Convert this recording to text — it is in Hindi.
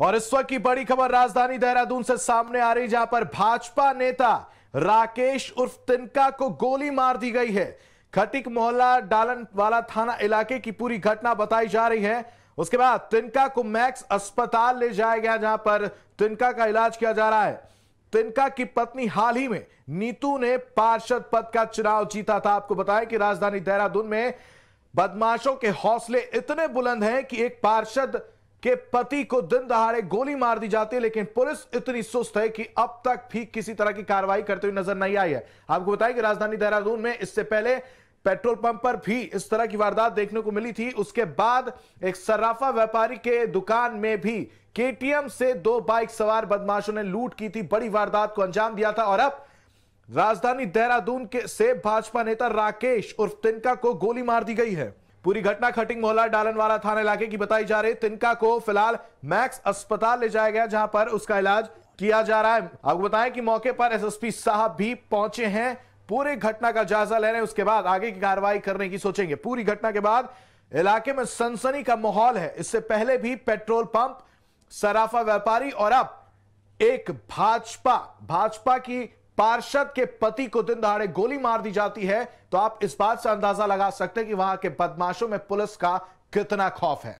और इस वक्त की बड़ी खबर राजधानी देहरादून से सामने आ रही जहां पर भाजपा नेता राकेश उर्फ तिनका को गोली मार दी गई है खटिक मोहल्ला डालन वाला थाना इलाके की पूरी घटना बताई जा रही है उसके बाद तिनका को मैक्स अस्पताल ले जाया गया जहां पर तिनका का इलाज किया जा रहा है तिनका की पत्नी हाल ही में नीतू ने पार्षद पद का चुनाव जीता था आपको बताया कि राजधानी देहरादून में बदमाशों के हौसले इतने बुलंद हैं कि एक पार्षद कि पति को दिन दहाड़े गोली मार दी जाती है लेकिन पुलिस इतनी सुस्त है कि अब तक भी किसी तरह की कार्रवाई करते हुए नजर नहीं आई है आपको बताएं कि राजधानी देहरादून में इससे पहले पेट्रोल पंप पर भी इस तरह की वारदात देखने को मिली थी उसके बाद एक सराफा व्यापारी के दुकान में भी केटीएम से दो बाइक सवार बदमाशों ने लूट की थी बड़ी वारदात को अंजाम दिया था और अब राजधानी देहरादून के से भाजपा नेता राकेश उर्फ तिनका को गोली मार दी गई है पूरी घटना खटिंग मोहला डालनवाला थाना इलाके की बताई जा रही तिनका को फिलहाल मैक्स अस्पताल ले जाया गया जहां पर उसका इलाज किया जा रहा है आपको बताएं कि मौके पर एसएसपी साहब भी पहुंचे हैं पूरे घटना का जायजा ले रहे हैं उसके बाद आगे की कार्रवाई करने की सोचेंगे पूरी घटना के बाद इलाके में सनसनी का माहौल है इससे पहले भी पेट्रोल पंप सराफा व्यापारी और अब एक भाजपा भाजपा की पार्षद के पति को दिन दहाड़े गोली मार दी जाती है तो आप इस बात से अंदाजा लगा सकते हैं कि वहां के बदमाशों में पुलिस का कितना खौफ है